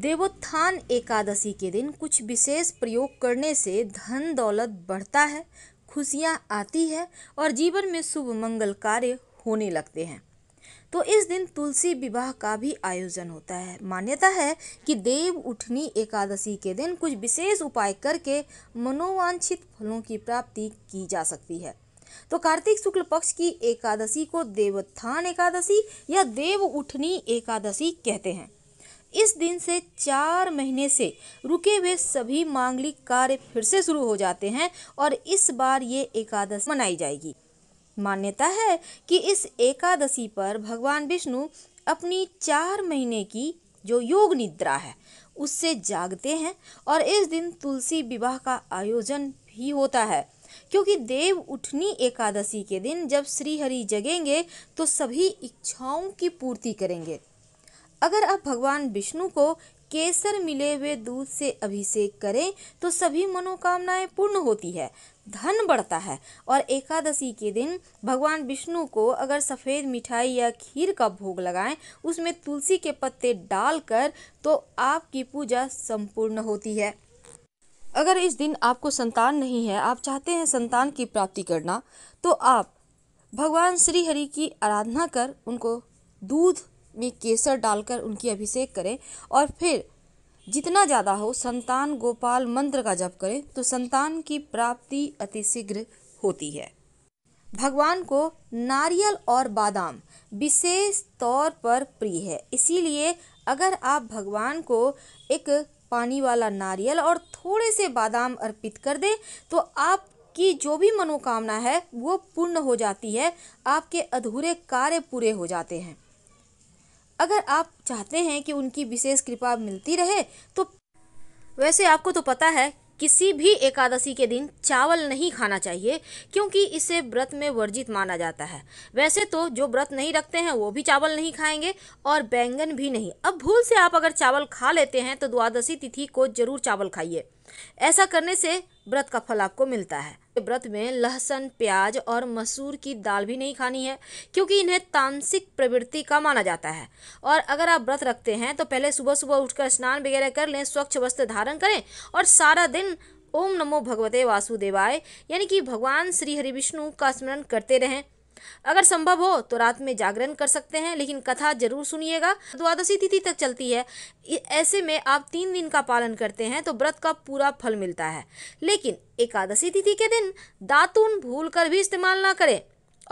देवोत्थान एकादशी के दिन कुछ विशेष प्रयोग करने से धन दौलत बढ़ता है खुशियाँ आती है और जीवन में शुभ मंगल कार्य होने लगते हैं तो इस दिन तुलसी विवाह का भी आयोजन होता है मान्यता है कि देव उठनी एकादशी के दिन कुछ विशेष उपाय करके मनोवांछित फलों की प्राप्ति की जा सकती है तो कार्तिक शुक्ल पक्ष की एकादशी को देवोत्थान एकादशी या देव उठनी एकादशी कहते हैं इस दिन से चार महीने से रुके हुए सभी मांगलिक कार्य फिर से शुरू हो जाते हैं और इस बार ये एकादश मनाई जाएगी मान्यता है कि इस एकादशी पर भगवान विष्णु अपनी चार महीने की जो योग निद्रा है उससे जागते हैं और इस दिन तुलसी विवाह का आयोजन भी होता है क्योंकि देव उठनी एकादशी के दिन जब श्री हरि जगेंगे तो सभी इच्छाओं की पूर्ति करेंगे अगर आप भगवान विष्णु को केसर मिले हुए दूध से अभिषेक करें तो सभी मनोकामनाएं पूर्ण होती है धन बढ़ता है और एकादशी के दिन भगवान विष्णु को अगर सफ़ेद मिठाई या खीर का भोग लगाएं उसमें तुलसी के पत्ते डालकर तो आपकी पूजा संपूर्ण होती है अगर इस दिन आपको संतान नहीं है आप चाहते हैं संतान की प्राप्ति करना तो आप भगवान श्री हरि की आराधना कर उनको दूध में केसर डालकर उनकी अभिषेक करें और फिर जितना ज़्यादा हो संतान गोपाल मंत्र का जप करें तो संतान की प्राप्ति अतिशीघ्र होती है भगवान को नारियल और बादाम विशेष तौर पर प्रिय है इसीलिए अगर आप भगवान को एक पानी वाला नारियल और थोड़े से बादाम अर्पित कर दें तो आप जो भी मनोकामना है वो पूर्ण हो जाती है आपके अधूरे कार्य पूरे हो जाते हैं अगर आप चाहते हैं कि उनकी विशेष कृपा मिलती रहे तो वैसे आपको तो पता है किसी भी एकादशी के दिन चावल नहीं खाना चाहिए क्योंकि इसे व्रत में वर्जित माना जाता है वैसे तो जो व्रत नहीं रखते हैं वो भी चावल नहीं खाएंगे और बैंगन भी नहीं अब भूल से आप अगर चावल खा लेते हैं तो द्वादशी तिथि को जरूर चावल खाइए ऐसा करने से व्रत का फल आपको मिलता है व्रत में लहसुन प्याज और मसूर की दाल भी नहीं खानी है क्योंकि इन्हें तांसिक प्रवृत्ति का माना जाता है और अगर आप व्रत रखते हैं तो पहले सुबह सुबह उठकर स्नान वगैरह कर लें स्वच्छ वस्त्र धारण करें और सारा दिन ओम नमो भगवते वासुदेवाय यानी कि भगवान श्री हरि विष्णु का स्मरण करते रहें अगर संभव हो तो रात में जागरण कर सकते हैं लेकिन कथा जरूर सुनिएगा द्वादशी तिथि तक चलती है ऐसे में आप तीन दिन का पालन करते हैं तो व्रत का पूरा फल मिलता है लेकिन एकादशी तिथि के दिन दातुन भूल कर भी इस्तेमाल ना करें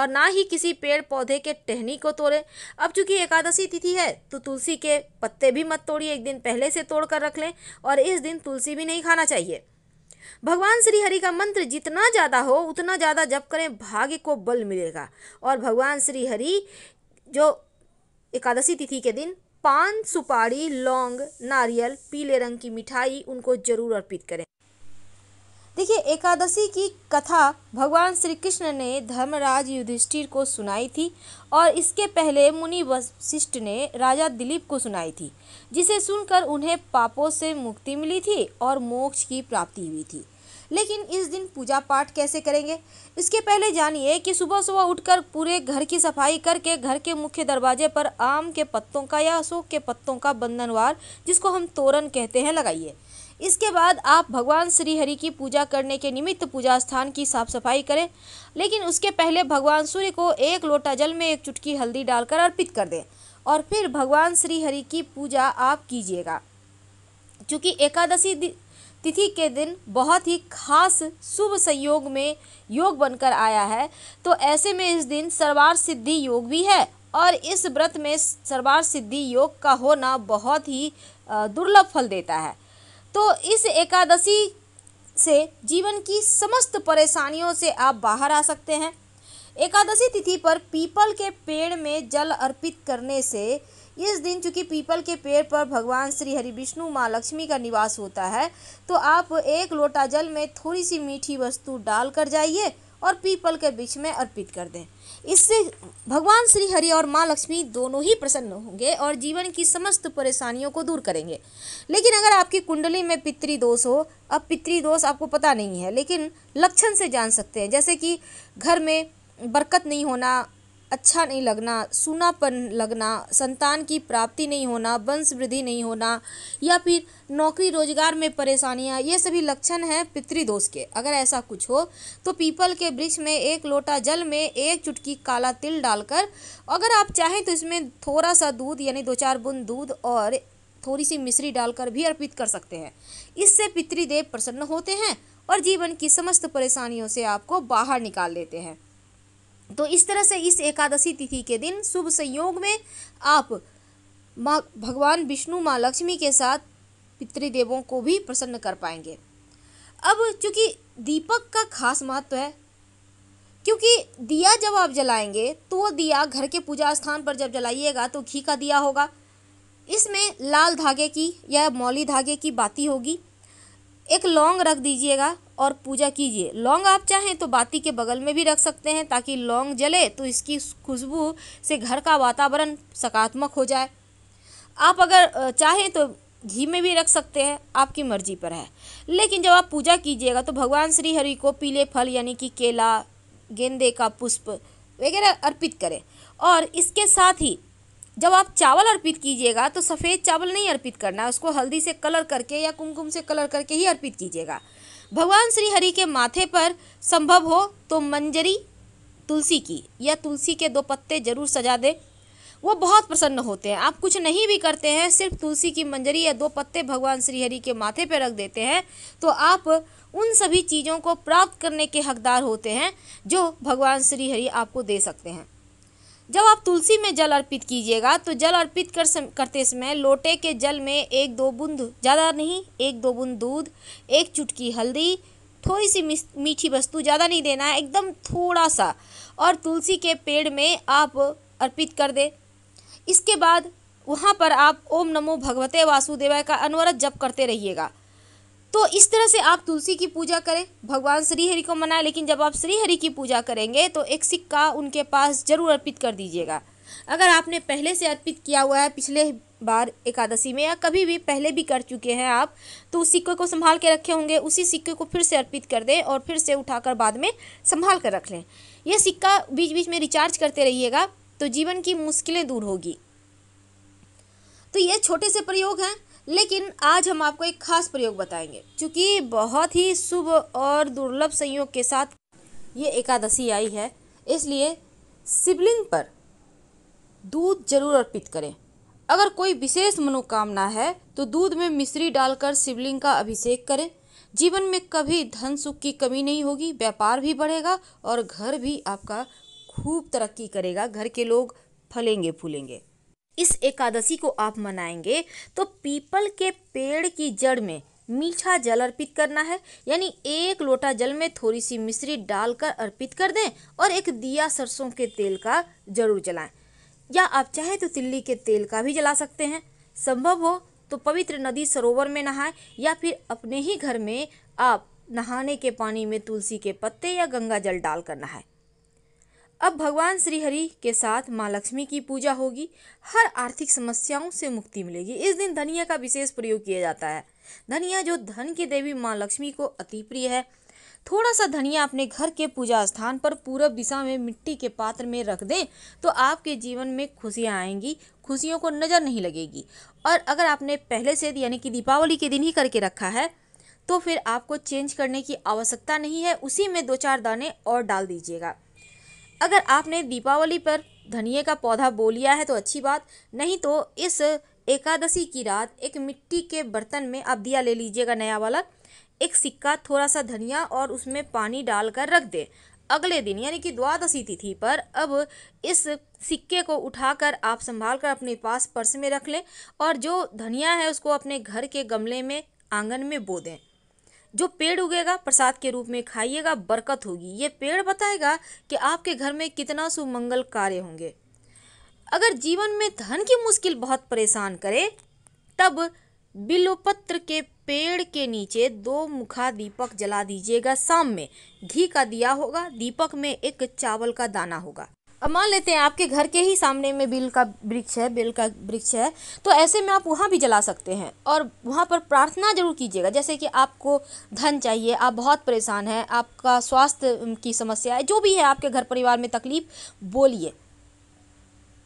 और ना ही किसी पेड़ पौधे के टहनी को तोड़े अब चूंकि एकादशी तिथि है तो तुलसी के पत्ते भी मत तोड़िए एक दिन पहले से तोड़ कर रख लें और इस दिन तुलसी भी नहीं खाना चाहिए भगवान श्री हरि का मंत्र जितना ज़्यादा हो उतना ज़्यादा जप करें भाग्य को बल मिलेगा और भगवान श्री हरि जो एकादशी तिथि के दिन पान सुपारी लौंग नारियल पीले रंग की मिठाई उनको जरूर अर्पित करें देखिए एकादशी की कथा भगवान श्री कृष्ण ने धर्मराज युधिष्ठिर को सुनाई थी और इसके पहले मुनि वशिष्ठ ने राजा दिलीप को सुनाई थी जिसे सुनकर उन्हें पापों से मुक्ति मिली थी और मोक्ष की प्राप्ति हुई थी लेकिन इस दिन पूजा पाठ कैसे करेंगे इसके पहले जानिए कि सुबह सुबह उठकर पूरे घर की सफाई करके घर के मुख्य दरवाजे पर आम के पत्तों का या अशोक के पत्तों का बंधनवार जिसको हम तोरण कहते हैं लगाइए इसके बाद आप भगवान श्री हरि की पूजा करने के निमित्त पूजा स्थान की साफ सफाई करें लेकिन उसके पहले भगवान सूर्य को एक लोटा जल में एक चुटकी हल्दी डालकर अर्पित कर दें और फिर भगवान श्री हरि की पूजा आप कीजिएगा चूँकि एकादशी तिथि के दिन बहुत ही खास शुभ संयोग में योग बनकर आया है तो ऐसे में इस दिन सर्वार सिद्धि योग भी है और इस व्रत में सर्वार सिद्धि योग का होना बहुत ही दुर्लभ फल देता है तो इस एकादशी से जीवन की समस्त परेशानियों से आप बाहर आ सकते हैं एकादशी तिथि पर पीपल के पेड़ में जल अर्पित करने से इस दिन चूँकि पीपल के पेड़ पर भगवान श्री हरि विष्णु माँ लक्ष्मी का निवास होता है तो आप एक लोटा जल में थोड़ी सी मीठी वस्तु डाल कर जाइए और पीपल के बीच में अर्पित कर दें इससे भगवान श्री हरि और माँ लक्ष्मी दोनों ही प्रसन्न होंगे और जीवन की समस्त परेशानियों को दूर करेंगे लेकिन अगर आपकी कुंडली में पितृदोष हो अब पितृदोष आपको पता नहीं है लेकिन लक्षण से जान सकते हैं जैसे कि घर में बरकत नहीं होना अच्छा नहीं लगना सूनापन लगना संतान की प्राप्ति नहीं होना वंश वृद्धि नहीं होना या फिर नौकरी रोजगार में परेशानियाँ ये सभी लक्षण हैं पितृदोष के अगर ऐसा कुछ हो तो पीपल के वृक्ष में एक लोटा जल में एक चुटकी काला तिल डालकर अगर आप चाहें तो इसमें थोड़ा सा दूध यानी दो चार बूंद दूध और थोड़ी सी मिश्री डालकर भी अर्पित कर सकते हैं इससे पितृदेव प्रसन्न होते हैं और जीवन की समस्त परेशानियों से आपको बाहर निकाल देते हैं तो इस तरह से इस एकादशी तिथि के दिन शुभ संयोग में आप माँ भगवान विष्णु माँ लक्ष्मी के साथ पितृदेवों को भी प्रसन्न कर पाएंगे अब चूंकि दीपक का खास महत्व है क्योंकि दिया जब आप जलाएंगे तो वो दिया घर के पूजा स्थान पर जब जलाइएगा तो घी का दिया होगा इसमें लाल धागे की या मौली धागे की बाती होगी एक लौंग रख दीजिएगा और पूजा कीजिए लौंग आप चाहें तो बाती के बगल में भी रख सकते हैं ताकि लौंग जले तो इसकी खुशबू से घर का वातावरण सकारात्मक हो जाए आप अगर चाहें तो घी में भी रख सकते हैं आपकी मर्जी पर है लेकिन जब आप पूजा कीजिएगा तो भगवान श्री हरि को पीले फल यानी कि केला गेंदे का पुष्प वगैरह अर्पित करें और इसके साथ ही जब आप चावल अर्पित कीजिएगा तो सफ़ेद चावल नहीं अर्पित करना है उसको हल्दी से कलर करके या कुमकुम से कलर करके ही अर्पित कीजिएगा भगवान श्री हरि के माथे पर संभव हो तो मंजरी तुलसी की या तुलसी के दो पत्ते जरूर सजा दे वो बहुत प्रसन्न होते हैं आप कुछ नहीं भी करते हैं सिर्फ तुलसी की मंजरी या दो पत्ते भगवान हरि के माथे पर रख देते हैं तो आप उन सभी चीज़ों को प्राप्त करने के हकदार होते हैं जो भगवान हरि आपको दे सकते हैं जब आप तुलसी में जल अर्पित कीजिएगा तो जल अर्पित कर सम, करते समय लोटे के जल में एक दो बूंद ज़्यादा नहीं एक दो बूंद दूध एक चुटकी हल्दी थोड़ी सी मीठी वस्तु ज़्यादा नहीं देना है एकदम थोड़ा सा और तुलसी के पेड़ में आप अर्पित कर दे इसके बाद वहाँ पर आप ओम नमो भगवते वासुदेवाय का अनवरत जप करते रहिएगा तो इस तरह से आप तुलसी की पूजा करें भगवान श्री हरि को मनाए लेकिन जब आप श्री हरि की पूजा करेंगे तो एक सिक्का उनके पास जरूर अर्पित कर दीजिएगा अगर आपने पहले से अर्पित किया हुआ है पिछले बार एकादशी में या कभी भी पहले भी कर चुके हैं आप तो उस सिक्के को संभाल के रखे होंगे उसी सिक्के को फिर से अर्पित कर दें और फिर से उठाकर बाद में संभाल कर रख लें यह सिक्का बीच बीच में रिचार्ज करते रहिएगा तो जीवन की मुश्किलें दूर होगी तो ये छोटे से प्रयोग हैं लेकिन आज हम आपको एक खास प्रयोग बताएंगे क्योंकि बहुत ही शुभ और दुर्लभ संयोग के साथ ये एकादशी आई है इसलिए शिवलिंग पर दूध जरूर अर्पित करें अगर कोई विशेष मनोकामना है तो दूध में मिश्री डालकर शिवलिंग का अभिषेक करें जीवन में कभी धन सुख की कमी नहीं होगी व्यापार भी बढ़ेगा और घर भी आपका खूब तरक्की करेगा घर के लोग फलेंगे फूलेंगे इस एकादशी को आप मनाएंगे तो पीपल के पेड़ की जड़ में मीठा जल अर्पित करना है यानी एक लोटा जल में थोड़ी सी मिश्री डालकर अर्पित कर दें और एक दिया सरसों के तेल का जरूर जलाएं या आप चाहे तो तिल्ली के तेल का भी जला सकते हैं संभव हो तो पवित्र नदी सरोवर में नहाएं या फिर अपने ही घर में आप नहाने के पानी में तुलसी के पत्ते या गंगा जल डालकर नहाएं अब भगवान श्री हरि के साथ माँ लक्ष्मी की पूजा होगी हर आर्थिक समस्याओं से मुक्ति मिलेगी इस दिन धनिया का विशेष प्रयोग किया जाता है धनिया जो धन की देवी माँ लक्ष्मी को अति प्रिय है थोड़ा सा धनिया अपने घर के पूजा स्थान पर पूरा दिशा में मिट्टी के पात्र में रख दें तो आपके जीवन में खुशियाँ आएंगी खुशियों को नज़र नहीं लगेगी और अगर आपने पहले से यानी कि दीपावली के दिन ही करके रखा है तो फिर आपको चेंज करने की आवश्यकता नहीं है उसी में दो चार दाने और डाल दीजिएगा अगर आपने दीपावली पर धनिए का पौधा बो लिया है तो अच्छी बात नहीं तो इस एकादशी की रात एक मिट्टी के बर्तन में आप दिया ले लीजिएगा नया वाला एक सिक्का थोड़ा सा धनिया और उसमें पानी डालकर रख दें अगले दिन यानी कि द्वादशी तिथि पर अब इस सिक्के को उठाकर आप संभाल कर अपने पास पर्स में रख लें और जो धनिया है उसको अपने घर के गमले में आंगन में बो दें जो पेड़ उगेगा प्रसाद के रूप में खाइएगा बरकत होगी ये पेड़ बताएगा कि आपके घर में कितना सुमंगल कार्य होंगे अगर जीवन में धन की मुश्किल बहुत परेशान करे तब बिलोपत्र के पेड़ के नीचे दो मुखा दीपक जला दीजिएगा शाम में घी का दिया होगा दीपक में एक चावल का दाना होगा अब मान लेते हैं आपके घर के ही सामने में बिल का वृक्ष है बिल का वृक्ष है तो ऐसे में आप वहाँ भी जला सकते हैं और वहाँ पर प्रार्थना जरूर कीजिएगा जैसे कि आपको धन चाहिए आप बहुत परेशान हैं आपका स्वास्थ्य की समस्या है जो भी है आपके घर परिवार में तकलीफ बोलिए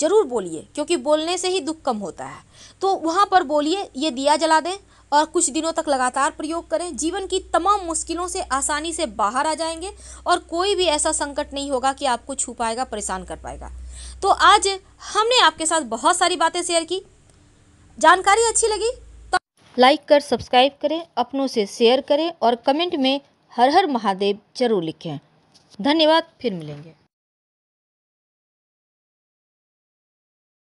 ज़रूर बोलिए क्योंकि बोलने से ही दुख कम होता है तो वहाँ पर बोलिए ये दिया जला दें और कुछ दिनों तक लगातार प्रयोग करें जीवन की तमाम मुश्किलों से आसानी से बाहर आ जाएंगे और कोई भी ऐसा संकट नहीं होगा कि आपको छू पाएगा परेशान कर पाएगा तो आज हमने आपके साथ बहुत सारी बातें शेयर की जानकारी अच्छी लगी तो लाइक कर सब्सक्राइब करें अपनों से शेयर करें और कमेंट में हर हर महादेव जरूर लिखें धन्यवाद फिर मिलेंगे